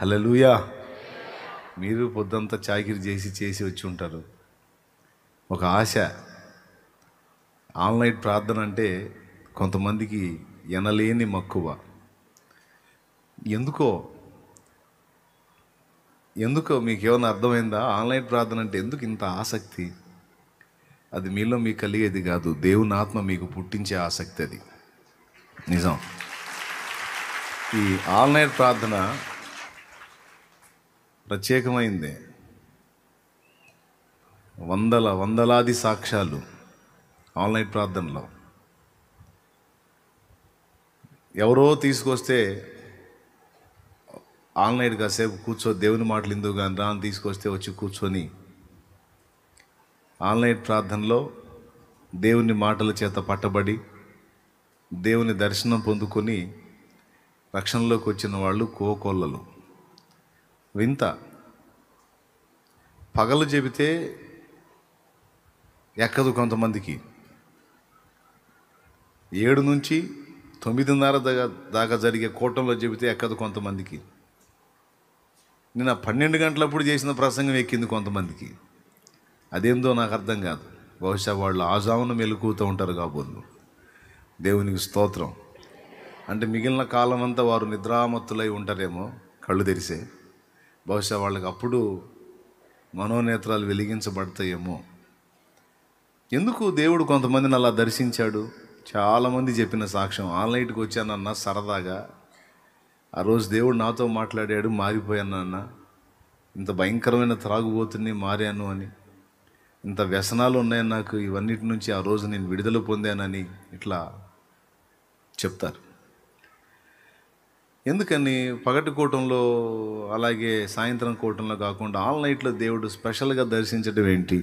హలలుయా మీరు పొద్దంతా చాకిరి చేసి చేసి వచ్చి ఉంటారు ఒక ఆశ ఆన్లైన్ ప్రార్థన అంటే కొంతమందికి ఎనలేని మక్కువ ఎందుకో ఎందుకో మీకు ఏమైనా అర్థమైందా ఆన్లైన్ ప్రార్థన అంటే ఎందుకు ఇంత ఆసక్తి అది మీలో మీకు కలిగేది కాదు దేవుని ఆత్మ మీకు పుట్టించే ఆసక్తి అది నిజం ఈ ఆన్లైన్ ప్రార్థన ప్రత్యేకమైందే వందల వందలాది సాక్ష్యాలు ఆన్లైన్ ప్రార్థనలో ఎవరో తీసుకొస్తే ఆన్లైన్ కాసేపు కూర్చో దేవుని మాటలు ఎందుకు కానీ రాని తీసుకొస్తే వచ్చి కూర్చొని ఆన్లైన్ ప్రార్థనలో దేవుని మాటల చేత పట్టబడి దేవుని దర్శనం పొందుకొని రక్షణలోకి వచ్చిన వాళ్ళు కోకొల్లలు వింత పగలు చెబితే ఎక్కదు కొంతమందికి ఏడు నుంచి తొమ్మిదిన్నర దాకా దాకా జరిగే కూటంలో చెబితే ఎక్కదు కొంతమందికి నేను పన్నెండు గంటలప్పుడు చేసిన ప్రసంగం ఎక్కింది కొంతమందికి అదేందో నాకు అర్థం కాదు బహుశా వాళ్ళు ఆజామును మెలుకుతూ ఉంటారు కాబోలు దేవునికి స్తోత్రం అంటే మిగిలిన కాలం అంతా వారు నిద్రామత్తులై ఉంటారేమో కళ్ళు తెరిసే బహుశా వాళ్ళకి అప్పుడు మనోనేత్రాలు వెలిగించబడతాయేమో ఎందుకు దేవుడు కొంతమందిని అలా దర్శించాడు చాలామంది చెప్పిన సాక్ష్యం ఆన్లైట్కి వచ్చానన్న సరదాగా ఆ రోజు దేవుడు నాతో మాట్లాడాడు మారిపోయానన్న ఇంత భయంకరమైన త్రాగుబోతుని మారాను అని ఇంత వ్యసనాలు ఉన్నాయని నాకు ఇవన్నిటి నుంచి ఆ రోజు నేను విడుదల పొందానని ఇట్లా చెప్తారు ఎందుకని పగటి కూటంలో అలాగే సాయంత్రం కూటంలో కాకుండా ఆల్ నైట్లో దేవుడు స్పెషల్గా దర్శించడం ఏంటి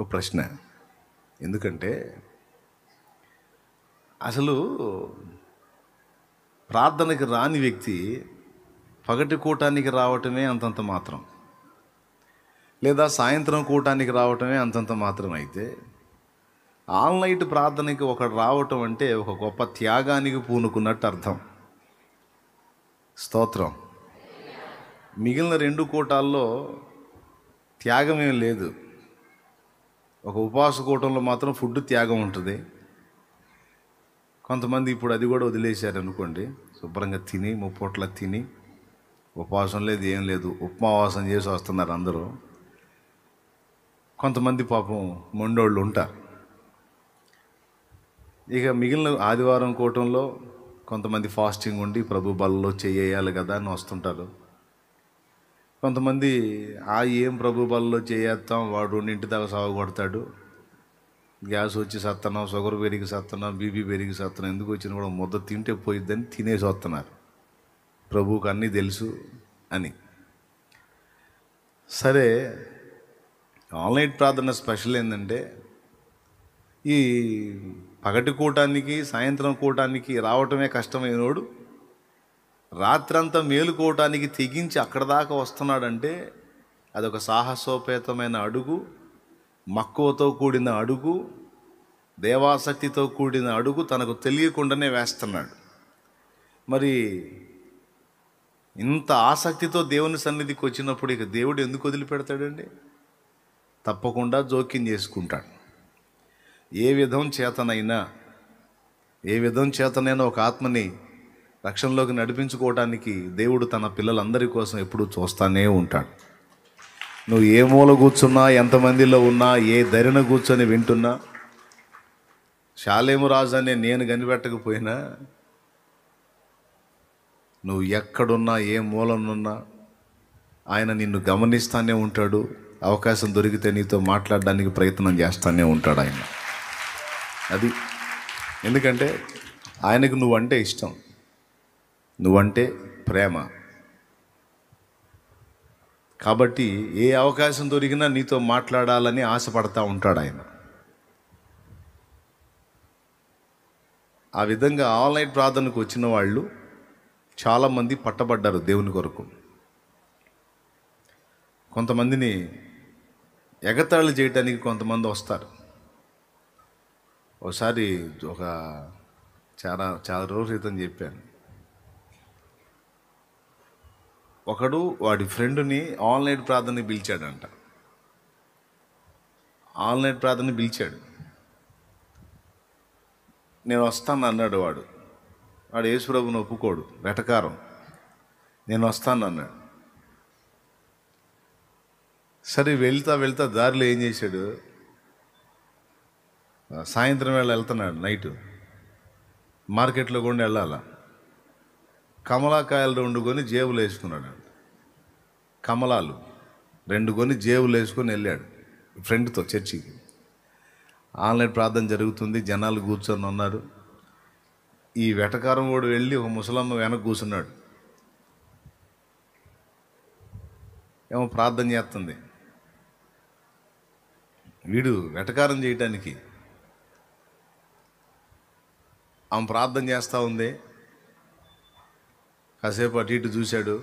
ఒక ప్రశ్న ఎందుకంటే అసలు ప్రార్థనకి రాని వ్యక్తి పగటి కూటానికి రావటమే అంతంత మాత్రం లేదా సాయంత్రం కూటానికి రావటమే అంతంత మాత్రం అయితే ఆల్ నైట్ ప్రార్థనకి ఒకడు రావటం అంటే ఒక గొప్ప త్యాగానికి పూనుకున్నట్టు అర్థం స్తోత్రం మిగిలిన రెండు కూటాల్లో ఏం లేదు ఒక ఉపవాస కూటంలో మాత్రం ఫుడ్ త్యాగం ఉంటుంది కొంతమంది ఇప్పుడు అది కూడా వదిలేశారు అనుకోండి శుభ్రంగా తిని ముప్పోట్ల తిని ఉపవాసం లేదు ఏం లేదు ఉప్మావాసం చేసి వస్తున్నారు అందరూ కొంతమంది పాపం మొండోళ్ళు ఉంటారు ఇక మిగిలిన ఆదివారం కూటంలో కొంతమంది ఫాస్టింగ్ ఉండి ప్రభు బలలో చేయాలి కదా అని వస్తుంటారు కొంతమంది ఆ ఏం ప్రభు బలలో చేయేస్తాం వాడు రెండింటి దాకా సాగుకొడతాడు గ్యాస్ వచ్చి సత్తనం షుగర్ పెరిగి సత్తనం బీపీ పెరిగి సత్తనం ఎందుకు వచ్చిన కూడా ముద్ద తింటే పోయిద్దని తినేసి వస్తున్నారు ప్రభువుకు అన్నీ తెలుసు అని సరే ఆన్లైన్ ప్రార్థన స్పెషల్ ఏంటంటే ఈ పగటి కూటానికి సాయంత్రం కూటానికి రావటమే కష్టమైనోడు రాత్రంతా మేలుకోవటానికి తెగించి అక్కడ దాకా వస్తున్నాడంటే అదొక సాహసోపేతమైన అడుగు మక్కువతో కూడిన అడుగు దేవాసక్తితో కూడిన అడుగు తనకు తెలియకుండానే వేస్తున్నాడు మరి ఇంత ఆసక్తితో దేవుని సన్నిధికి వచ్చినప్పుడు ఇక దేవుడు ఎందుకు వదిలిపెడతాడండి తప్పకుండా జోక్యం చేసుకుంటాడు ఏ విధం చేతనైనా ఏ విధం చేతనైనా ఒక ఆత్మని రక్షణలోకి నడిపించుకోవటానికి దేవుడు తన పిల్లలందరి కోసం ఎప్పుడూ చూస్తానే ఉంటాడు నువ్వు ఏ మూల కూర్చున్నా ఎంతమందిలో ఉన్నా ఏ ధరిన కూర్చొని వింటున్నా శాలేము రాజు అనే నేను కనిపెట్టకపోయినా నువ్వు ఎక్కడున్నా ఏ మూలనున్నా ఆయన నిన్ను గమనిస్తానే ఉంటాడు అవకాశం దొరికితే నీతో మాట్లాడడానికి ప్రయత్నం చేస్తానే ఉంటాడు ఆయన అది ఎందుకంటే ఆయనకు నువ్వంటే ఇష్టం నువ్వంటే ప్రేమ కాబట్టి ఏ అవకాశం దొరికినా నీతో మాట్లాడాలని ఆశపడతా ఉంటాడు ఆయన ఆ విధంగా ఆన్లైన్ ప్రార్థనకు వచ్చిన వాళ్ళు చాలామంది పట్టబడ్డారు దేవుని కొరకు కొంతమందిని ఎగతాళి చేయడానికి కొంతమంది వస్తారు ఒకసారి ఒక చాలా చాలా రోజుల క్రితం చెప్పాను ఒకడు వాడి ఫ్రెండ్ని ఆన్లైన్ ప్రార్థన పిలిచాడంట ఆన్లైన్ ప్రార్థన పిలిచాడు నేను వస్తాను అన్నాడు వాడు వాడు యేసుప్రభుని ఒప్పుకోడు వెటకారం నేను వస్తాను అన్నాడు సరే వెళ్తా వెళ్తా దారిలో ఏం చేశాడు సాయంత్రం వేళ వెళ్తున్నాడు నైట్ మార్కెట్లో కూడా వెళ్ళాల కమలాకాయలు రెండు కొని జేబులు వేసుకున్నాడు కమలాలు రెండు కొని జేబులు వేసుకొని వెళ్ళాడు ఫ్రెండ్తో చర్చికి ఆన్లైన్ ప్రార్థన జరుగుతుంది జనాలు కూర్చొని ఉన్నారు ఈ వెటకారం వాడు వెళ్ళి ఒక ముసలమ్మ వెనక కూర్చున్నాడు ఏమో ప్రార్థన చేస్తుంది వీడు వెటకారం చేయటానికి ఆమె ప్రార్థన చేస్తూ ఉంది కాసేపు అటు ఇటు చూశాడు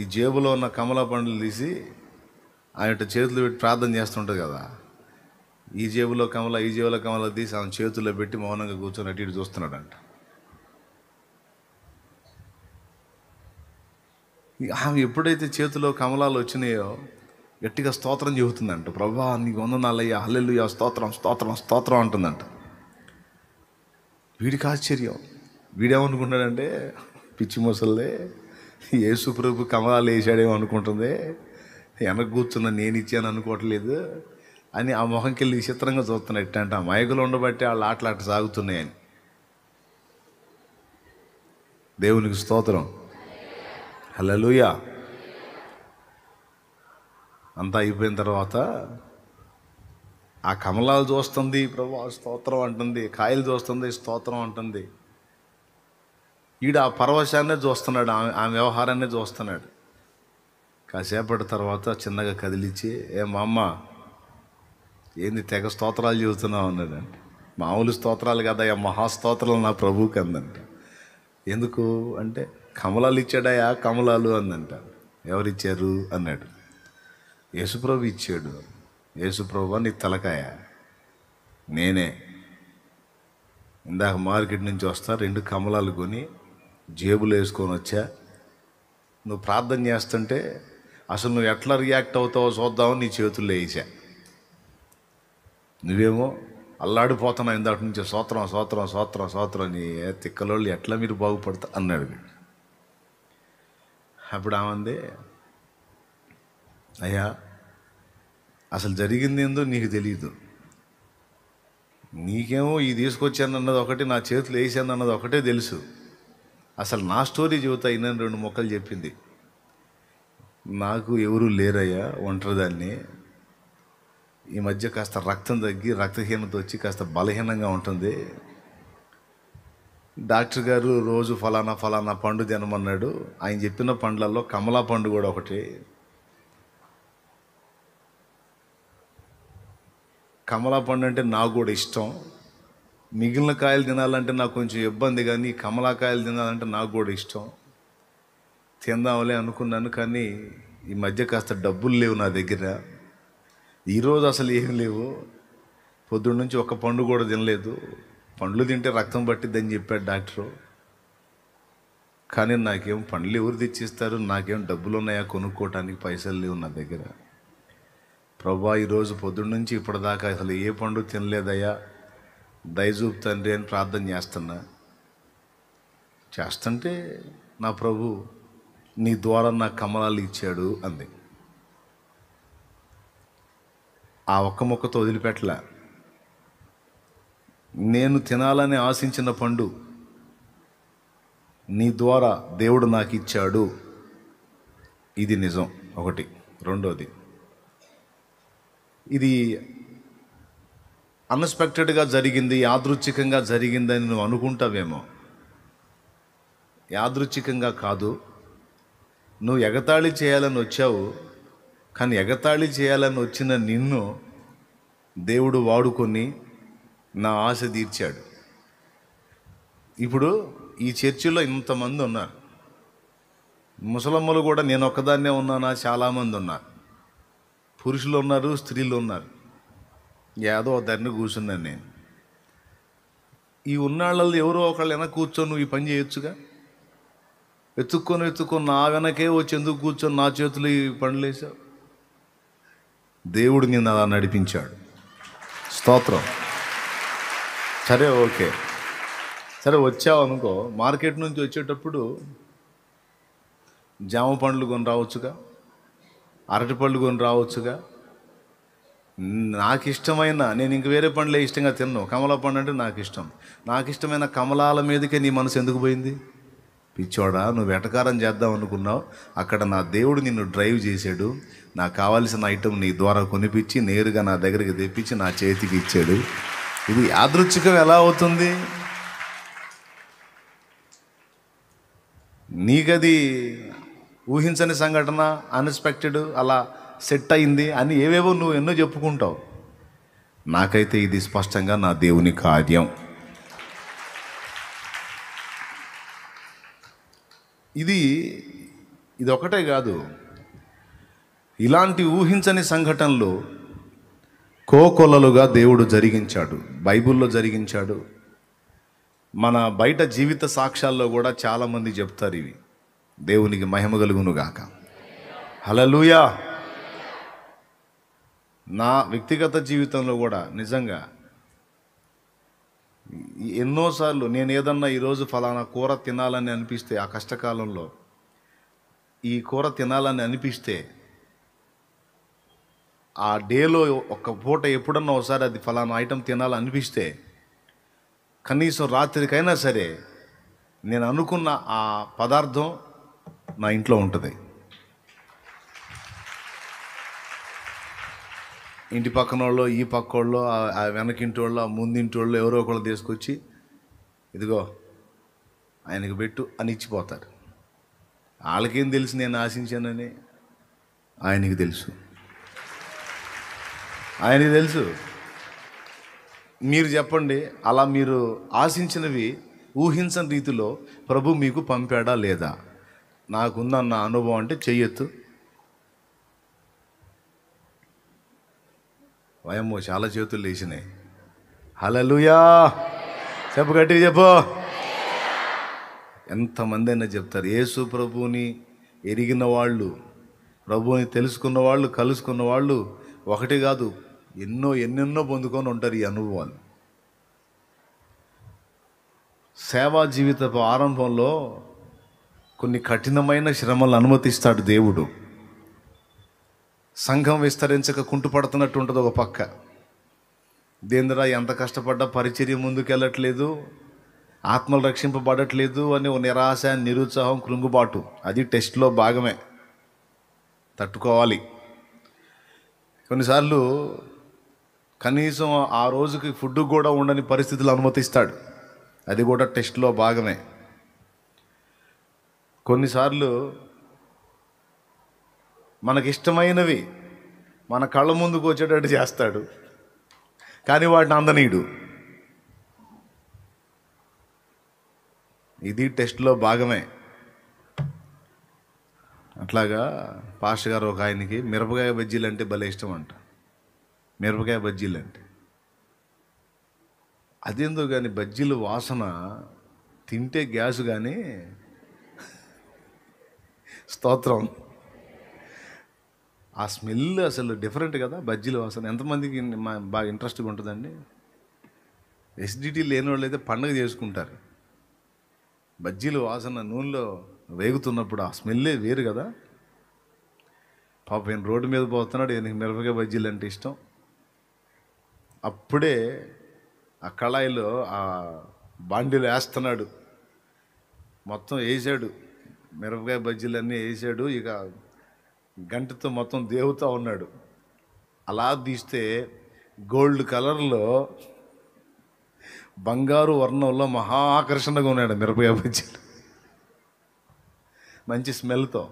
ఈ జేబులో ఉన్న కమలా పండ్లు తీసి ఆయన చేతులు పెట్టి ప్రార్థన చేస్తుంటుంది కదా ఈ జేబులో కమల ఈ జేబులో కమల తీసి ఆమె చేతుల్లో పెట్టి మౌనంగా కూర్చొని అటు ఇటు చూస్తున్నాడంట ఆమె ఎప్పుడైతే చేతిలో కమలాలు వచ్చినాయో గట్టిగా స్తోత్రం చెబుతుందంట ప్రభా నీకు వందనాలయ్యా హల్లెలు స్తోత్రం స్తోత్రం స్తోత్రం అంటుందంట వీడికి ఆశ్చర్యం వీడేమనుకున్నాడంటే పిచ్చి ముసల్దే యేసు ప్రభు కమలాలు వేసాడేమో అనుకుంటుంది వెనక కూర్చున్న నేను ఇచ్చాను అనుకోవట్లేదు అని ఆ మొహం కెళ్ళి విచిత్రంగా చూస్తున్నట్టు అంటే ఆ మైకులు ఉండబట్టి వాళ్ళ ఆటలు అట్లా సాగుతున్నాయని దేవునికి స్తోత్రం హలలుయా అంతా అయిపోయిన తర్వాత ఆ కమలాలు చూస్తుంది ప్రభు స్తోత్రం అంటుంది కాయలు చూస్తుంది స్తోత్రం అంటుంది ఈడు ఆ పరవశాన్నే చూస్తున్నాడు ఆమె ఆమె వ్యవహారాన్ని చూస్తున్నాడు కాసేపటి తర్వాత చిన్నగా కదిలించి ఏ మా అమ్మ ఏంది తెగ స్తోత్రాలు చూస్తున్నావు అన్నాడండి మామూలు స్తోత్రాలు కదా ఆ మహాస్తోత్రాలు నా ప్రభుకి అందంట ఎందుకు అంటే కమలాలు ఇచ్చాడయా కమలాలు అందంట ఎవరిచ్చారు అన్నాడు యేసుప్రభు ఇచ్చాడు యేసుప్రభు నీ తలకాయ నేనే ఇందాక మార్కెట్ నుంచి వస్తా రెండు కమలాలు కొని జేబులు వేసుకొని వచ్చా నువ్వు ప్రార్థన చేస్తుంటే అసలు నువ్వు ఎట్లా రియాక్ట్ అవుతావో చూద్దామని నీ చేతుల్లో వేసా నువ్వేమో అల్లాడిపోతున్నావు ఇందాటి నుంచి సోత్రం సోత్రం సోత్రం సోత్రం నీ తిక్కలోళ్ళు ఎట్లా మీరు బాగుపడతా అన్నాడు అప్పుడు ఆమంది అయ్యా అసలు జరిగింది ఏందో నీకు తెలియదు నీకేమో ఇది తీసుకొచ్చాను అన్నది ఒకటి నా చేతులు వేసాను అన్నది ఒకటే తెలుసు అసలు నా స్టోరీ చెబుతా ఇన్నని రెండు మొక్కలు చెప్పింది నాకు ఎవరూ లేరయ్యా ఒంటరిదాన్ని ఈ మధ్య కాస్త రక్తం తగ్గి రక్తహీనత వచ్చి కాస్త బలహీనంగా ఉంటుంది డాక్టర్ గారు రోజు ఫలానా ఫలానా పండు తినమన్నాడు ఆయన చెప్పిన పండ్లలో కమలా పండు కూడా ఒకటి కమలా పండు అంటే నాకు కూడా ఇష్టం మిగిలిన కాయలు తినాలంటే నాకు కొంచెం ఇబ్బంది కానీ కమలాకాయలు తినాలంటే నాకు కూడా ఇష్టం తిందాంలే అనుకున్నాను కానీ ఈ మధ్య కాస్త డబ్బులు లేవు నా దగ్గర ఈరోజు అసలు ఏం లేవు పొద్దున్న నుంచి ఒక్క పండు కూడా తినలేదు పండ్లు తింటే రక్తం పట్టిద్దని చెప్పాడు డాక్టరు కానీ నాకేం పండ్లు ఎవరు తెచ్చిస్తారు నాకేం డబ్బులు ఉన్నాయా కొనుక్కోవటానికి పైసలు లేవు నా దగ్గర ప్రభా ఈరోజు పొద్దున్న నుంచి ఇప్పటిదాకా అసలు ఏ పండు తినలేదయ్యా దయజూపు తండ్రి అని ప్రార్థన చేస్తున్నా చేస్తుంటే నా ప్రభు నీ ద్వారా నా కమలాలు ఇచ్చాడు అంది ఆ ఒక్క మొక్కతో వదిలిపెట్టల నేను తినాలని ఆశించిన పండు నీ ద్వారా దేవుడు నాకు ఇచ్చాడు ఇది నిజం ఒకటి రెండోది ఇది అన్ఎక్స్పెక్టెడ్గా జరిగింది యాదృచ్ఛికంగా జరిగిందని నువ్వు అనుకుంటావేమో యాదృచ్ఛికంగా కాదు నువ్వు ఎగతాళి చేయాలని వచ్చావు కానీ ఎగతాళి చేయాలని వచ్చిన నిన్ను దేవుడు వాడుకొని నా ఆశ తీర్చాడు ఇప్పుడు ఈ చర్చిలో ఇంతమంది ఉన్నారు ముసలమ్మలు కూడా నేను ఒక్కదాన్నే ఉన్నానా చాలామంది ఉన్నారు పురుషులు ఉన్నారు స్త్రీలు ఉన్నారు ఏదో దాన్ని కూర్చున్నాను నేను ఈ ఉన్నాళ్ళల్లో ఎవరో ఒకళ్ళు ఒకళ్ళైనా కూర్చొని నువ్వు ఈ పని చేయొచ్చుగా వెతుక్కొని వెతుక్కొని నా వెనకే వచ్చి ఎందుకు కూర్చొని నా చేతులు ఈ పనులు వేసావు దేవుడు నిన్ను అలా నడిపించాడు స్తోత్రం సరే ఓకే సరే వచ్చావు అనుకో మార్కెట్ నుంచి వచ్చేటప్పుడు జామ పండ్లు కొని రావచ్చుగా పళ్ళు కొని రావచ్చుగా నాకు ఇష్టమైన నేను ఇంక వేరే పండ్లే ఇష్టంగా తిన్ను కమల పండు అంటే నాకు ఇష్టం నాకు ఇష్టమైన కమలాల మీదకే నీ మనసు ఎందుకు పోయింది పిచ్చోడా నువ్వు వెటకారం చేద్దాం అనుకున్నావు అక్కడ నా దేవుడు నిన్ను డ్రైవ్ చేశాడు నాకు కావాల్సిన ఐటెం నీ ద్వారా కొనిపించి నేరుగా నా దగ్గరికి తెప్పించి నా చేతికి ఇచ్చాడు ఇది యాదృచ్ఛికం ఎలా అవుతుంది నీకది ఊహించని సంఘటన అన్ఎక్స్పెక్టెడ్ అలా సెట్ అయింది అని ఏవేవో నువ్వు ఎన్నో చెప్పుకుంటావు నాకైతే ఇది స్పష్టంగా నా దేవుని కార్యం ఇది ఇది ఒకటే కాదు ఇలాంటి ఊహించని సంఘటనలు కోకొలలుగా దేవుడు జరిగించాడు బైబిల్లో జరిగించాడు మన బయట జీవిత సాక్ష్యాల్లో కూడా చాలామంది చెప్తారు ఇవి దేవునికి మహిమ కలుగునుగాక హలలుయా నా వ్యక్తిగత జీవితంలో కూడా నిజంగా ఎన్నోసార్లు నేను ఏదన్నా ఈరోజు ఫలానా కూర తినాలని అనిపిస్తే ఆ కష్టకాలంలో ఈ కూర తినాలని అనిపిస్తే ఆ డేలో ఒక పూట ఎప్పుడన్నా ఒకసారి అది ఫలానా ఐటెం తినాలనిపిస్తే కనీసం రాత్రికైనా సరే నేను అనుకున్న ఆ పదార్థం నా ఇంట్లో ఉంటుంది ఇంటి పక్కన వాళ్ళు ఈ పక్క వాళ్ళు ఆ వెనకింటి వాళ్ళు ఆ ముందింటి వాళ్ళు ఎవరో ఒకళ్ళు తీసుకొచ్చి ఇదిగో ఆయనకు పెట్టు అని ఇచ్చిపోతారు వాళ్ళకేం తెలుసు నేను ఆశించానని ఆయనకి తెలుసు ఆయనకి తెలుసు మీరు చెప్పండి అలా మీరు ఆశించినవి ఊహించని రీతిలో ప్రభు మీకు పంపాడా లేదా నాకుందన్న అనుభవం అంటే చెయ్యొద్దు వయమ్మో చాలా చేతులు లేచినాయి హలలుయా చెప్పు గట్టి చెప్పు ఎంతమంది అయినా చెప్తారు యేసు ప్రభువుని ఎరిగిన వాళ్ళు ప్రభువుని తెలుసుకున్న వాళ్ళు కలుసుకున్న వాళ్ళు ఒకటి కాదు ఎన్నో ఎన్నెన్నో పొందుకొని ఉంటారు ఈ అనుభవాన్ని సేవా జీవితపు ఆరంభంలో కొన్ని కఠినమైన శ్రమలు అనుమతిస్తాడు దేవుడు సంఘం విస్తరించక కుంటుపడుతున్నట్టు ఉంటుంది ఒక పక్క దేంద్రా ఎంత కష్టపడ్డా పరిచర్య ముందుకెళ్ళట్లేదు ఆత్మలు రక్షింపబడట్లేదు అని ఓ నిరాశ నిరుత్సాహం కృంగుబాటు అది టెస్ట్లో భాగమే తట్టుకోవాలి కొన్నిసార్లు కనీసం ఆ రోజుకి ఫుడ్ కూడా ఉండని పరిస్థితులు అనుమతిస్తాడు అది కూడా టెస్ట్లో భాగమే కొన్నిసార్లు మనకిష్టమైనవి మన కళ్ళ ముందుకు వచ్చేటట్టు చేస్తాడు కానీ వాటిని అందనీయుడు ఇది టెస్ట్లో భాగమే అట్లాగా పాష గారు ఒక ఆయనకి మిరపకాయ బజ్జీలు అంటే భలే ఇష్టం అంట మిరపకాయ బజ్జీలు అంటే అదేందో కానీ బజ్జీలు వాసన తింటే గ్యాస్ కానీ స్తోత్రం ఆ స్మెల్ అసలు డిఫరెంట్ కదా బజ్జీల వాసన ఎంతమందికి బాగా ఇంట్రెస్ట్గా ఉంటుందండి ఎస్డిటీ లేని వాళ్ళు అయితే పండుగ చేసుకుంటారు బజ్జీలు వాసన నూనెలో వేగుతున్నప్పుడు ఆ స్మెల్లే వేరు కదా పాప నేను రోడ్డు మీద పోతున్నాడు ఎందుకు మిరపకాయ బజ్జీలు అంటే ఇష్టం అప్పుడే ఆ కళాయిలో ఆ బాండీలు వేస్తున్నాడు మొత్తం వేసాడు మిరపకాయ బజ్జీలన్నీ వేసాడు ఇక గంటతో మొత్తం దేవుతా ఉన్నాడు అలా తీస్తే గోల్డ్ కలర్లో బంగారు వర్ణంలో మహా ఆకర్షణగా ఉన్నాడు మిరపకాయ బజ్జీలు మంచి స్మెల్తో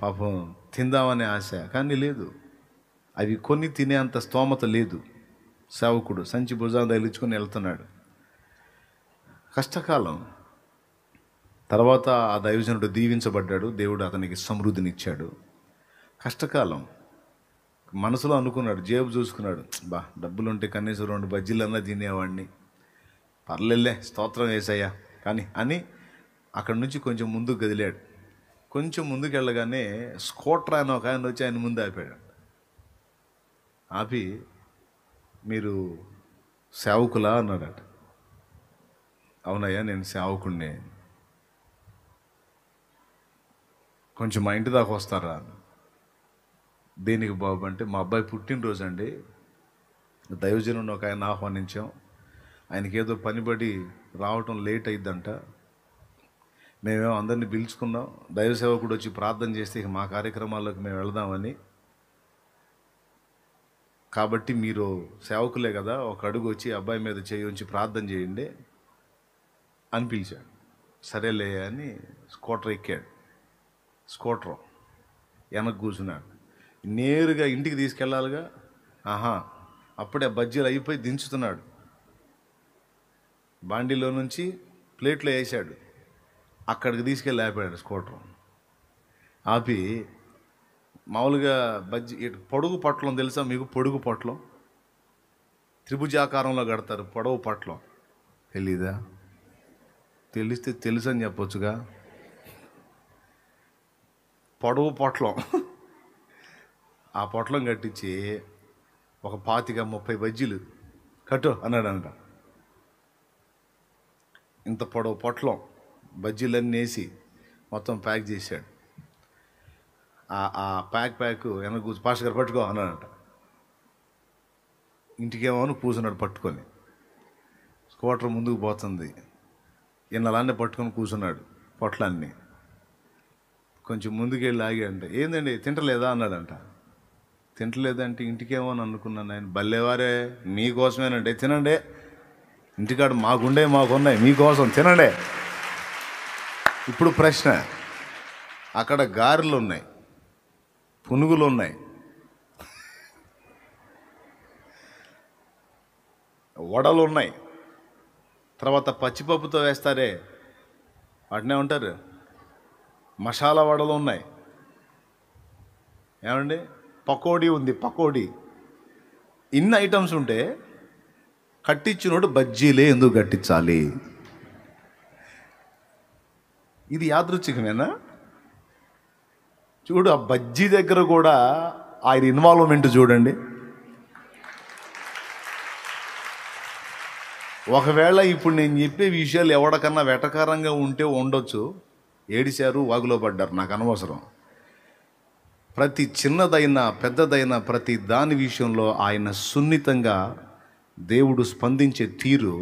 పాపం తిందామనే ఆశ కానీ లేదు అవి కొన్ని అంత స్తోమత లేదు సేవకుడు సంచి భుజాన్ని తగిలించుకొని వెళ్తున్నాడు కష్టకాలం తర్వాత ఆ దైవజనుడు దీవించబడ్డాడు దేవుడు అతనికి సమృద్ధినిచ్చాడు కష్టకాలం మనసులో అనుకున్నాడు జేబు చూసుకున్నాడు బా డబ్బులుంటే కనీసం రెండు బజ్జీలన్నా తినేవాడిని పర్లేలే స్తోత్రం వేసాయా కానీ అని అక్కడి నుంచి కొంచెం ముందుకు కదిలాడు కొంచెం ముందుకు వెళ్ళగానే స్కూటర్ అని ఒక ఆయన వచ్చి ఆయన ముందు ఆపాడు ఆపి మీరు సేవకులా అన్నాడట అవునయ్యా నేను సేవకుడిని కొంచెం మా ఇంటి దాకా వస్తారా దేనికి బాబు అంటే మా అబ్బాయి పుట్టినరోజు అండి దైవజనం ఒక ఆయన ఆహ్వానించాం ఆయనకి ఏదో పనిబడి రావటం లేట్ అయిద్దంట మేమేమో అందరినీ పిలుచుకున్నాం దైవ సేవకుడు వచ్చి ప్రార్థన చేస్తే మా కార్యక్రమాల్లోకి మేము వెళదామని కాబట్టి మీరు సేవకులే కదా ఒక అడుగు వచ్చి అబ్బాయి మీద చేయి ఉంచి ప్రార్థన చేయండి అని పిలిచాడు సరేలే అని స్కూటర్ ఎక్కాడు స్కూటర్ వెనక్ కూర్చున్నాడు నేరుగా ఇంటికి తీసుకెళ్ళాలిగా ఆహా అప్పుడే బజ్జీలు అయిపోయి దించుతున్నాడు బాండీలో నుంచి ప్లేట్లో వేసాడు అక్కడికి తీసుకెళ్ళి ఆపాడు స్కూటర్ ఆపి మామూలుగా బజ్జి పొడుగు పొట్లం తెలుసా మీకు పొడుగు పొట్లం త్రిభుజాకారంలో కడతారు పొడవు పొట్లం తెలీదా తెలిస్తే తెలుసు అని చెప్పొచ్చుగా పొడవు పొట్లం ఆ పొట్లం కట్టించి ఒక పాతిక ముప్పై బజ్జీలు కట్టు అన్నాడు అంట ఇంత పొడవు పొట్లం బజ్జీలన్నీ వేసి మొత్తం ప్యాక్ చేశాడు ఆ ప్యాక్ ప్యాక్ వెనక కూర్చు గారు పట్టుకో అన్నాడంట ఇంటికేమో అని కూర్చున్నాడు పట్టుకొని స్కూటర్ ముందుకు పోతుంది ఈయన పట్టుకొని కూర్చున్నాడు పొట్లన్నీ కొంచెం ముందుకెళ్ళి ఆగాడంట ఏందండి తింటలేదా అన్నాడంట తింటలేదంటే ఇంటికేమో అని అనుకున్నాను ఆయన బల్లేవారే మీకోసమేనండి తినండి ఇంటికాడ మాకుండే మాకున్నాయి మీకోసం తినండి ఇప్పుడు ప్రశ్న అక్కడ గారెలు ఉన్నాయి పునుగులు ఉన్నాయి వడలు ఉన్నాయి తర్వాత పచ్చిపప్పుతో వేస్తారే వాటినే ఉంటారు మసాలా వడలు ఉన్నాయి ఏమండి పకోడీ ఉంది పకోడీ ఇన్ని ఐటమ్స్ ఉంటే కట్టించినోడు బజ్జీలే ఎందుకు కట్టించాలి ఇది యాదృచ్ఛికమేనా చూడు ఆ బజ్జీ దగ్గర కూడా ఆయన ఇన్వాల్వ్మెంట్ చూడండి ఒకవేళ ఇప్పుడు నేను చెప్పే విషయాలు ఎవడికన్నా వెటకారంగా ఉంటే ఉండొచ్చు ఏడిశారు వాగులో పడ్డారు నాకు అనవసరం ప్రతి చిన్నదైన పెద్దదైన ప్రతి దాని విషయంలో ఆయన సున్నితంగా దేవుడు స్పందించే తీరు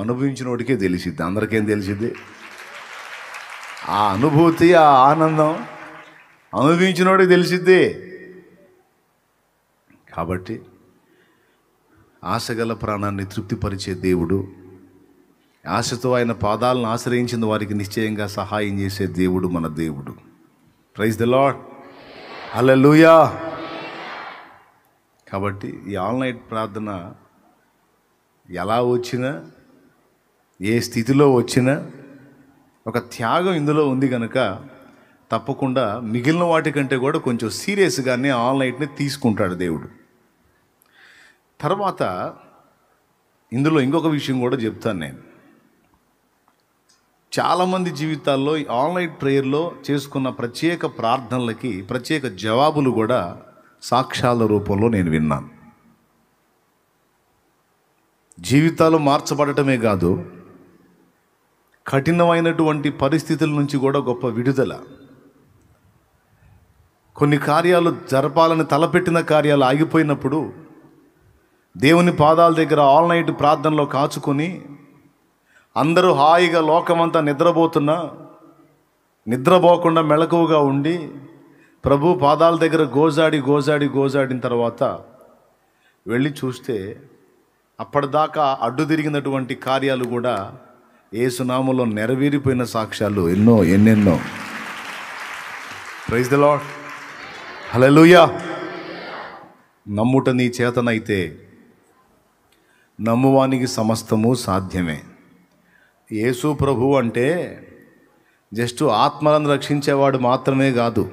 అనుభవించినోడికే తెలిసిద్ది అందరికేం తెలిసిద్ది ఆ అనుభూతి ఆ ఆనందం అనుభవించినోడికి తెలిసిద్ది కాబట్టి ఆశగల ప్రాణాన్ని తృప్తిపరిచే దేవుడు ఆశతో ఆయన పాదాలను ఆశ్రయించిన వారికి నిశ్చయంగా సహాయం చేసే దేవుడు మన దేవుడు ప్రైజ్ ద లాడ్ లూయా కాబట్టి ఈ ఆల్ నైట్ ప్రార్థన ఎలా వచ్చినా ఏ స్థితిలో వచ్చినా ఒక త్యాగం ఇందులో ఉంది కనుక తప్పకుండా మిగిలిన వాటికంటే కూడా కొంచెం సీరియస్గానే ఆల్ నైట్ని తీసుకుంటాడు దేవుడు తర్వాత ఇందులో ఇంకొక విషయం కూడా చెప్తాను నేను చాలామంది జీవితాల్లో ఆన్లైన్ ప్రేయర్లో చేసుకున్న ప్రత్యేక ప్రార్థనలకి ప్రత్యేక జవాబులు కూడా సాక్ష్యాల రూపంలో నేను విన్నాను జీవితాలు మార్చబడటమే కాదు కఠినమైనటువంటి పరిస్థితుల నుంచి కూడా గొప్ప విడుదల కొన్ని కార్యాలు జరపాలని తలపెట్టిన కార్యాలు ఆగిపోయినప్పుడు దేవుని పాదాల దగ్గర ఆల్ నైట్ ప్రార్థనలో కాచుకొని అందరూ హాయిగా లోకమంతా నిద్రపోతున్నా నిద్రపోకుండా మెళకువగా ఉండి ప్రభు పాదాల దగ్గర గోజాడి గోజాడి గోజాడిన తర్వాత వెళ్ళి చూస్తే అప్పటిదాకా అడ్డు తిరిగినటువంటి కార్యాలు కూడా ఏసునామలో నెరవేరిపోయిన సాక్ష్యాలు ఎన్నో ఎన్నెన్నో ప్రైజ్ ద లాడ్ హలలుయా నమ్ముట నీ చేతనైతే నమ్మువానికి సమస్తము సాధ్యమే యేసు ప్రభు అంటే జస్ట్ ఆత్మలను రక్షించేవాడు మాత్రమే కాదు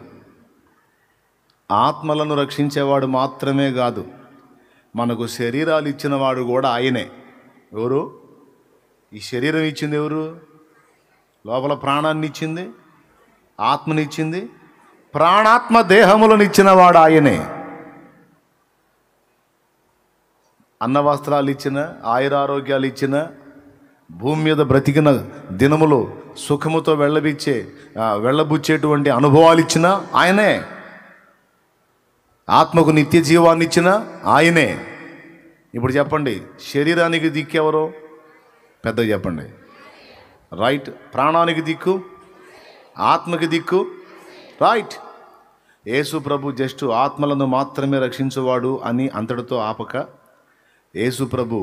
ఆత్మలను రక్షించేవాడు మాత్రమే కాదు మనకు శరీరాలు ఇచ్చినవాడు కూడా ఆయనే ఎవరు ఈ శరీరం ఇచ్చింది ఎవరు లోపల ప్రాణాన్ని ఇచ్చింది ఆత్మనిచ్చింది ప్రాణాత్మ దేహములను ఇచ్చినవాడు ఆయనే అన్న వస్త్రాలు ఇచ్చిన ఆయురారోగ్యాలు ఇచ్చిన భూమి మీద బ్రతికిన దినములు సుఖముతో వెళ్ళబిచ్చే వెళ్ళబుచ్చేటువంటి అనుభవాలు ఇచ్చిన ఆయనే ఆత్మకు నిత్య జీవాన్ని ఇచ్చిన ఆయనే ఇప్పుడు చెప్పండి శరీరానికి దిక్కు ఎవరు పెద్ద చెప్పండి రైట్ ప్రాణానికి దిక్కు ఆత్మకి దిక్కు రైట్ యేసు ప్రభు జస్ట్ ఆత్మలను మాత్రమే రక్షించేవాడు అని అంతటితో ఆపక యేసు ప్రభు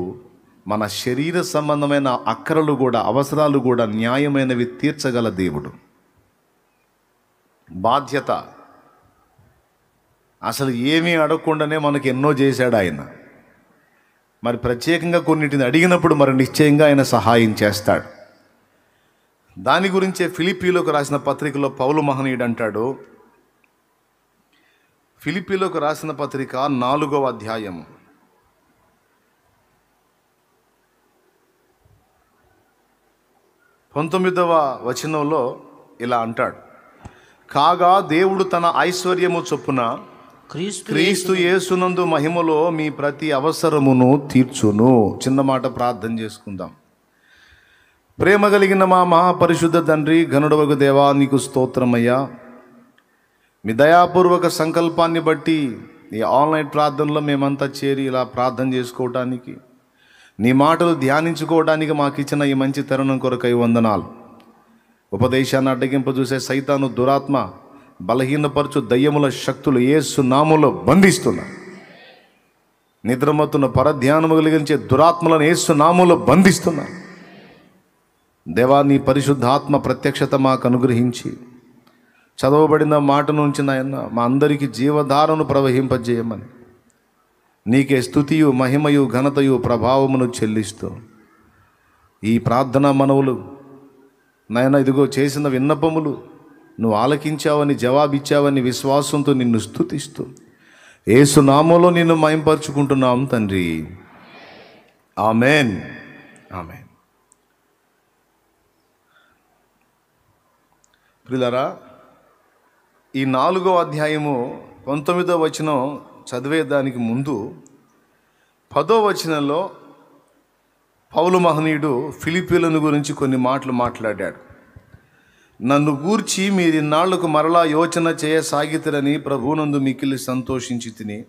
మన శరీర సంబంధమైన అక్కరలు కూడా అవసరాలు కూడా న్యాయమైనవి తీర్చగల దేవుడు బాధ్యత అసలు ఏమీ అడగకుండానే మనకి ఎన్నో చేశాడు ఆయన మరి ప్రత్యేకంగా కొన్నిటిని అడిగినప్పుడు మరి నిశ్చయంగా ఆయన సహాయం చేస్తాడు దాని గురించే ఫిలిపీలోకి రాసిన పత్రికలో పౌలు మహనీయుడు అంటాడు ఫిలిపీలోకి రాసిన పత్రిక నాలుగవ అధ్యాయము పంతొమ్మిదవ వచనంలో ఇలా అంటాడు కాగా దేవుడు తన ఐశ్వర్యము చొప్పున క్రీస్తు యేసునందు మహిమలో మీ ప్రతి అవసరమును తీర్చును చిన్న మాట ప్రార్థన చేసుకుందాం ప్రేమ కలిగిన మా మహాపరిశుద్ధ తండ్రి ఘనుడవకు దేవా నీకు స్తోత్రమయ్యా మీ దయాపూర్వక సంకల్పాన్ని బట్టి ఈ ఆన్లైన్ ప్రార్థనలో మేమంతా చేరి ఇలా ప్రార్థన చేసుకోవటానికి నీ మాటలు ధ్యానించుకోవడానికి మాకు ఇచ్చిన ఈ మంచి తరుణం కొరకై వందనాలు ఉపదేశాన్ని అడ్డగింపు చూసే సైతాను దురాత్మ బలహీనపరచు దయ్యముల శక్తులు ఏ నాములో బంధిస్తున్నా నిద్రమత్తున పరధ్యానము కలిగించే దురాత్మలను ఏ నాములో బంధిస్తున్నా దేవా నీ పరిశుద్ధాత్మ ప్రత్యక్షత మాకు అనుగ్రహించి చదవబడిన మాట నుంచి నాయన మా అందరికీ జీవధారను ప్రవహింపజేయమని నీకే స్థుతియు మహిమయు ఘనతయు ప్రభావమును చెల్లిస్తూ ఈ ప్రార్థనా మనవులు నాయన ఇదిగో చేసిన విన్నపములు నువ్వు ఆలకించావని జవాబిచ్చావని విశ్వాసంతో నిన్ను స్థుతిస్తూ నామంలో నిన్ను మయంపరుచుకుంటున్నాం తండ్రి ఆమెన్ ఆమెన్ ప్రిలరా ఈ నాలుగో అధ్యాయము పంతొమ్మిదో వచనం చదివేదానికి ముందు పదో వచనంలో పౌలు మహనీయుడు ఫిలిపీలను గురించి కొన్ని మాటలు మాట్లాడాడు నన్ను గూర్చి ఇన్నాళ్లకు మరలా యోచన చేయసాగితరని ప్రభునందు మిక్కిలి సంతోషించి తిని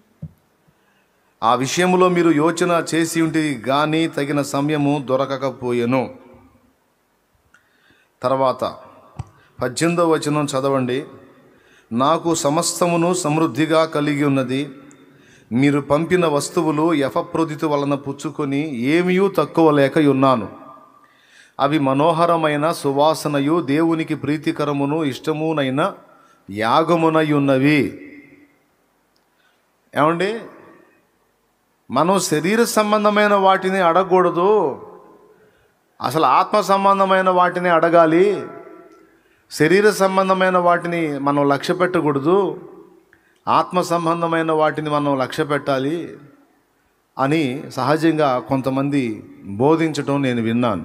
ఆ విషయంలో మీరు యోచన చేసి ఉంటే కానీ తగిన సమయము దొరకకపోయాను తర్వాత పద్దెనిమిదవ వచనం చదవండి నాకు సమస్తమును సమృద్ధిగా కలిగి ఉన్నది మీరు పంపిన వస్తువులు ఎఫప్రోదితు వలన పుచ్చుకొని ఏమీ తక్కువ లేక ఉన్నాను అవి మనోహరమైన సువాసనయు దేవునికి ప్రీతికరమును ఇష్టమునైన యాగమునై ఉన్నవి ఏమండి మనం శరీర సంబంధమైన వాటిని అడగకూడదు అసలు ఆత్మ సంబంధమైన వాటిని అడగాలి శరీర సంబంధమైన వాటిని మనం లక్ష్య పెట్టకూడదు ఆత్మ సంబంధమైన వాటిని మనం లక్ష్య పెట్టాలి అని సహజంగా కొంతమంది బోధించటం నేను విన్నాను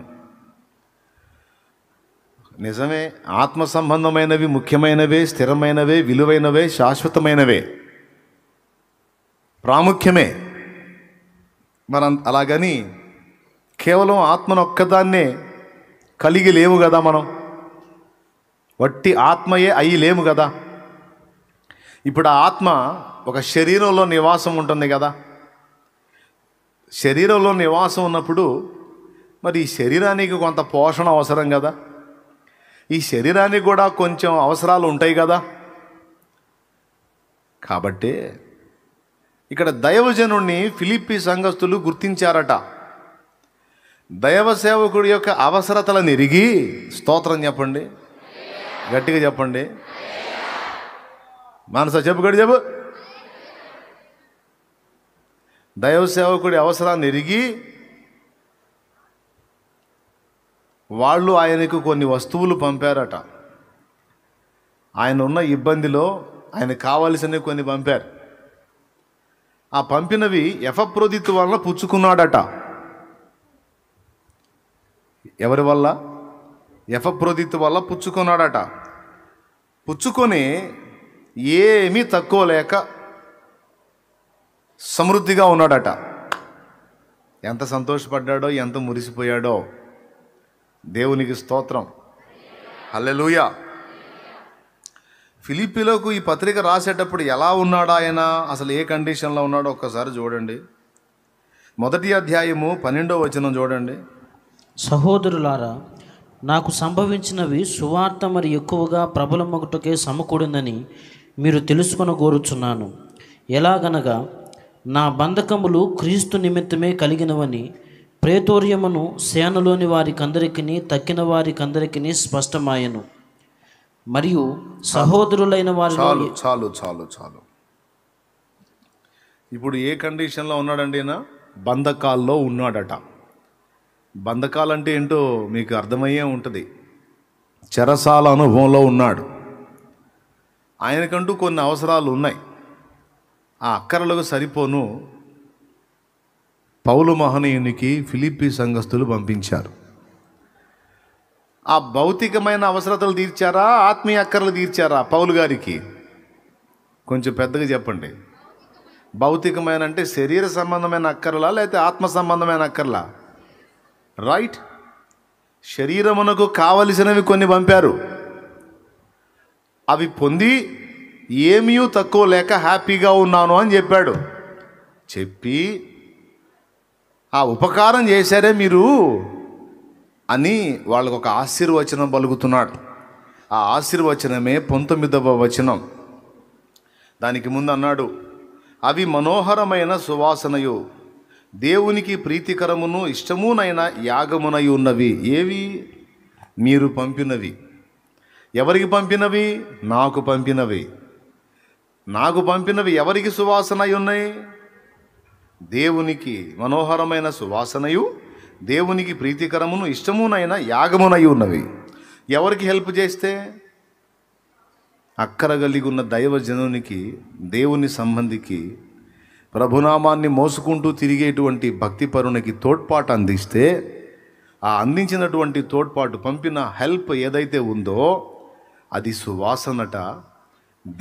నిజమే ఆత్మ సంబంధమైనవి ముఖ్యమైనవే స్థిరమైనవే విలువైనవే శాశ్వతమైనవే ప్రాముఖ్యమే మనం అలాగని కేవలం ఆత్మను ఒక్కదాన్నే కలిగి లేవు కదా మనం వట్టి ఆత్మయే అయ్యి లేము కదా ఇప్పుడు ఆత్మ ఒక శరీరంలో నివాసం ఉంటుంది కదా శరీరంలో నివాసం ఉన్నప్పుడు మరి ఈ శరీరానికి కొంత పోషణ అవసరం కదా ఈ శరీరానికి కూడా కొంచెం అవసరాలు ఉంటాయి కదా కాబట్టి ఇక్కడ దైవజనుణ్ణి ఫిలిప్పి సంఘస్థులు గుర్తించారట దైవ సేవకుడి యొక్క అవసరతలను ఎరిగి స్తోత్రం చెప్పండి గట్టిగా చెప్పండి మనస చెప్పు గడి చెప్పు దైవ సేవకుడి అవసరాన్ని ఎరిగి వాళ్ళు ఆయనకు కొన్ని వస్తువులు పంపారట ఆయన ఉన్న ఇబ్బందిలో ఆయన కావలసినవి కొన్ని పంపారు ఆ పంపినవి యఫప్రోదిత్ వల్ల పుచ్చుకున్నాడట ఎవరి వల్ల యఫప్రోదిత్ వల్ల పుచ్చుకున్నాడట పుచ్చుకొని ఏమీ తక్కువ లేక సమృద్ధిగా ఉన్నాడట ఎంత సంతోషపడ్డాడో ఎంత మురిసిపోయాడో దేవునికి స్తోత్రం హల్లెలూయా ఫిలిపిలోకు ఈ పత్రిక రాసేటప్పుడు ఎలా ఉన్నాడా ఆయన అసలు ఏ కండిషన్లో ఉన్నాడో ఒక్కసారి చూడండి మొదటి అధ్యాయము పన్నెండో వచనం చూడండి సహోదరులారా నాకు సంభవించినవి సువార్త మరి ఎక్కువగా ప్రబలమొకటకే సమకూడిందని మీరు తెలుసుకొని కోరుచున్నాను ఎలాగనగా నా బంధకములు క్రీస్తు నిమిత్తమే కలిగినవని ప్రేతోర్యమును సేనలోని వారికందరికీ తక్కిన వారికందరికీ స్పష్టమాయను మరియు సహోదరులైన వారు చాలు చాలు చాలు చాలు ఇప్పుడు ఏ కండిషన్లో ఉన్నాడండి ఈయన బంధకాల్లో ఉన్నాడట బంధకాలంటే ఏంటో మీకు అర్థమయ్యే ఉంటుంది చెరసాల అనుభవంలో ఉన్నాడు ఆయనకంటూ కొన్ని అవసరాలు ఉన్నాయి ఆ అక్కరలకు సరిపోను పౌలు మహనీయునికి ఫిలిప్పి సంఘస్థులు పంపించారు ఆ భౌతికమైన అవసరతలు తీర్చారా ఆత్మీయ అక్కర్లు తీర్చారా పౌలు గారికి కొంచెం పెద్దగా చెప్పండి భౌతికమైన అంటే శరీర సంబంధమైన అక్కర్లా లేకపోతే ఆత్మ సంబంధమైన అక్కర్లా రైట్ శరీరమునకు కావలసినవి కొన్ని పంపారు అవి పొంది ఏమీ తక్కువ లేక హ్యాపీగా ఉన్నాను అని చెప్పాడు చెప్పి ఆ ఉపకారం చేశారే మీరు అని వాళ్ళకు ఒక ఆశీర్వచనం పలుకుతున్నాడు ఆ ఆశీర్వచనమే పంతొమ్మిదవ వచనం దానికి ముందు అన్నాడు అవి మనోహరమైన సువాసనయు దేవునికి ప్రీతికరమును ఇష్టమునైన యాగమునై ఉన్నవి ఏవి మీరు పంపినవి ఎవరికి పంపినవి నాకు పంపినవి నాకు పంపినవి ఎవరికి సువాసన ఉన్నాయి దేవునికి మనోహరమైన సువాసనయు దేవునికి ప్రీతికరమును ఇష్టమునైన యాగమునై ఉన్నవి ఎవరికి హెల్ప్ చేస్తే అక్కర కలిగి ఉన్న దైవజనునికి దేవుని సంబంధికి ప్రభునామాన్ని మోసుకుంటూ తిరిగేటువంటి భక్తిపరునికి తోడ్పాటు అందిస్తే ఆ అందించినటువంటి తోడ్పాటు పంపిన హెల్ప్ ఏదైతే ఉందో అది సువాసనట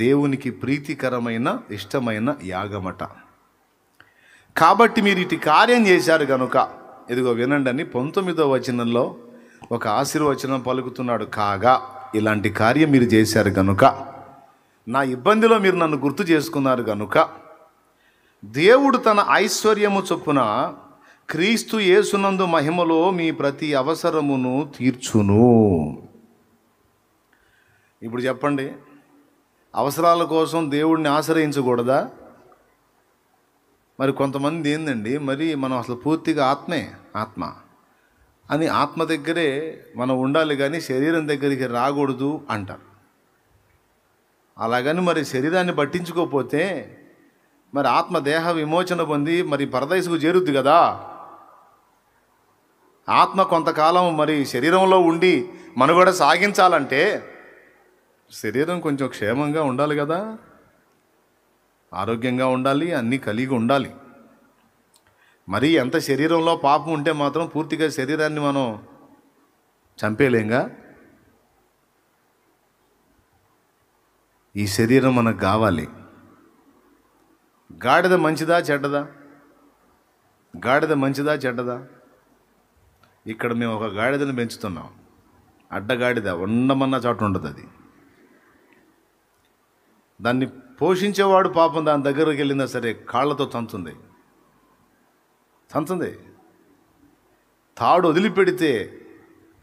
దేవునికి ప్రీతికరమైన ఇష్టమైన యాగమట కాబట్టి మీరు ఇటు కార్యం చేశారు కనుక ఇదిగో వినండి అని పంతొమ్మిదో వచనంలో ఒక ఆశీర్వచనం పలుకుతున్నాడు కాగా ఇలాంటి కార్యం మీరు చేశారు కనుక నా ఇబ్బందిలో మీరు నన్ను గుర్తు చేసుకున్నారు కనుక దేవుడు తన ఐశ్వర్యము చొప్పున క్రీస్తు యేసునందు మహిమలో మీ ప్రతి అవసరమును తీర్చును ఇప్పుడు చెప్పండి అవసరాల కోసం దేవుడిని ఆశ్రయించకూడదా మరి కొంతమంది ఏందండి మరి మనం అసలు పూర్తిగా ఆత్మే ఆత్మ అని ఆత్మ దగ్గరే మనం ఉండాలి కానీ శరీరం దగ్గరికి రాకూడదు అంటారు అలాగని మరి శరీరాన్ని పట్టించుకోకపోతే మరి ఆత్మ దేహ విమోచన పొంది మరి పరదేశకు చేరుద్ది కదా ఆత్మ కొంతకాలం మరి శరీరంలో ఉండి మనుగడ సాగించాలంటే శరీరం కొంచెం క్షేమంగా ఉండాలి కదా ఆరోగ్యంగా ఉండాలి అన్నీ కలిగి ఉండాలి మరీ ఎంత శరీరంలో పాపం ఉంటే మాత్రం పూర్తిగా శరీరాన్ని మనం చంపేలేంగా ఈ శరీరం మనకు కావాలి గాడిద మంచిదా చెడ్డదా గాడిద మంచిదా చెడ్డదా ఇక్కడ మేము ఒక గాడిదను పెంచుతున్నాం అడ్డగాడిద ఉండమన్న చోట ఉండదు అది దాన్ని పోషించేవాడు పాపం దాని దగ్గరకు వెళ్ళినా సరే కాళ్ళతో తంతుంది తంతుంది తాడు వదిలిపెడితే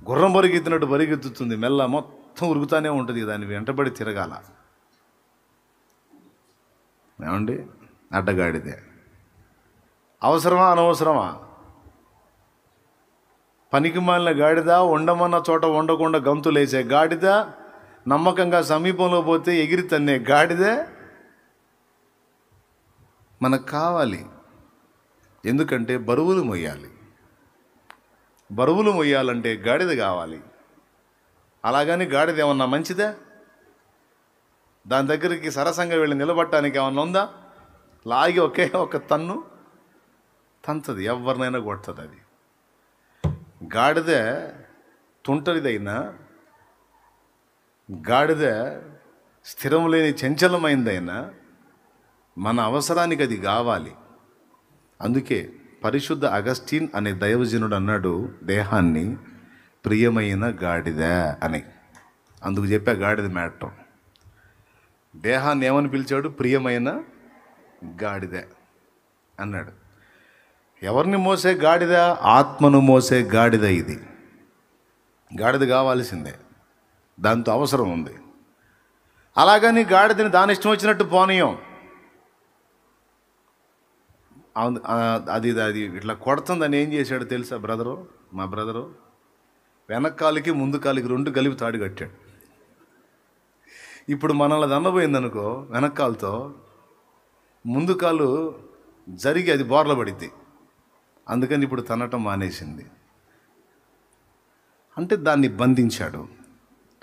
గుర్రం పరిగెత్తినట్టు పరిగెత్తుతుంది మెల్ల మొత్తం ఉరుగుతానే ఉంటుంది దాన్ని వెంటబడి తిరగాల ఏమండి అడ్డగాడిదే అవసరమా అనవసరమా పనికి మాలిన గాడిద ఉండమన్న చోట ఉండకుండా గంతులేసే గాడిదా నమ్మకంగా సమీపంలో పోతే ఎగిరి తన్నే గాడిదే మనకు కావాలి ఎందుకంటే బరువులు మొయ్యాలి బరువులు మొయ్యాలంటే గాడిద కావాలి అలాగని గాడిద ఏమన్నా మంచిదే దాని దగ్గరికి సరసంగా వెళ్ళి నిలబట్టడానికి ఏమన్నా ఉందా లాగి ఒకే ఒక తన్ను తంతది ఎవరినైనా కొడుతుంది అది గాడిద తుంటరిదైనా గాడిద స్థిరం లేని చంచలమైందైనా మన అవసరానికి అది కావాలి అందుకే పరిశుద్ధ అగస్టీన్ అనే దైవజనుడు అన్నాడు దేహాన్ని ప్రియమైన గాడిద అని అందుకు చెప్పా గాడిద మ్యాటర్ దేహాన్ని ఏమని పిలిచాడు ప్రియమైన గాడిద అన్నాడు ఎవరిని మోసే గాడిద ఆత్మను మోసే గాడిద ఇది గాడిద కావాల్సిందే దాంతో అవసరం ఉంది అలాగని గాడిదని దాని ఇష్టం వచ్చినట్టు పోనీయం అది అది ఇట్లా కొడుతుందని ఏం చేశాడు తెలుసా బ్రదరు మా బ్రదరు వెనకాలకి ముందు కాలికి రెండు కలిపి తాడు కట్టాడు ఇప్పుడు మనల్ని దన్నబోయిందనుకో వెనకాలతో ముందు కాలు జరిగి అది బోర్ల పడిద్ది అందుకని ఇప్పుడు తనటం మానేసింది అంటే దాన్ని బంధించాడు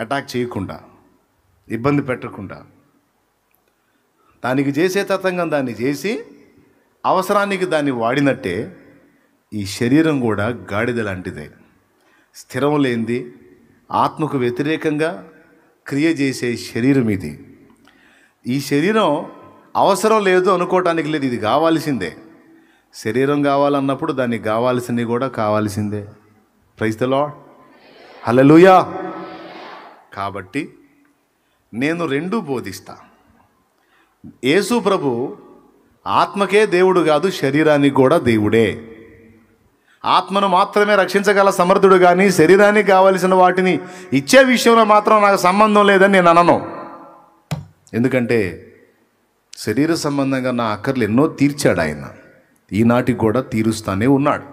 అటాక్ చేయకుండా ఇబ్బంది పెట్టకుండా దానికి చేసే తతంగం దాన్ని చేసి అవసరానికి దాన్ని వాడినట్టే ఈ శరీరం కూడా గాడిద లాంటిదే స్థిరం లేనిది ఆత్మకు వ్యతిరేకంగా క్రియ చేసే శరీరం ఇది ఈ శరీరం అవసరం లేదు అనుకోవటానికి లేదు ఇది కావాల్సిందే శరీరం కావాలన్నప్పుడు దానికి కావాల్సినవి కూడా కావాల్సిందే ప్రైస్ ద లాడ్ హలో కాబట్టి నేను రెండూ బోధిస్తా యేసు ప్రభు ఆత్మకే దేవుడు కాదు శరీరానికి కూడా దేవుడే ఆత్మను మాత్రమే రక్షించగల సమర్థుడు కానీ శరీరానికి కావలసిన వాటిని ఇచ్చే విషయంలో మాత్రం నాకు సంబంధం లేదని నేను అనను ఎందుకంటే శరీర సంబంధంగా నా అక్కర్లు ఎన్నో తీర్చాడు ఆయన ఈనాటికి కూడా తీరుస్తానే ఉన్నాడు